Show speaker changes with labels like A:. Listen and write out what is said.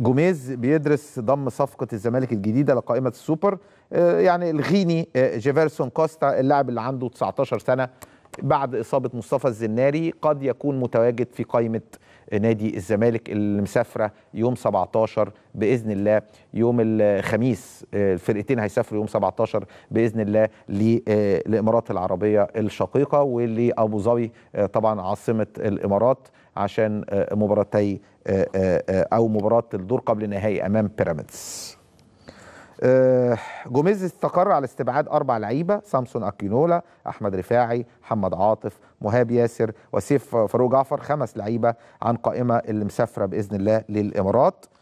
A: جوميز بيدرس ضم صفقه الزمالك الجديده لقائمه السوبر آه، يعني الغيني آه، جيفرسون كوستا اللاعب اللي عنده 19 سنه بعد إصابة مصطفى الزناري قد يكون متواجد في قائمة نادي الزمالك المسافرة يوم 17 بإذن الله يوم الخميس آه، الفرقتين هيسافروا يوم 17 بإذن الله للإمارات آه، العربية الشقيقة ولأبو ظبي آه، طبعا عاصمة الإمارات عشان مباراتي أو مباراة الدور قبل النهائي أمام بيراميدز آه، جوميز استقر على استبعاد اربع لعيبه سامسون اكينولا احمد رفاعي محمد عاطف مهاب ياسر وسيف فاروق جعفر خمس لعيبه عن قائمه اللي مسافره باذن الله للامارات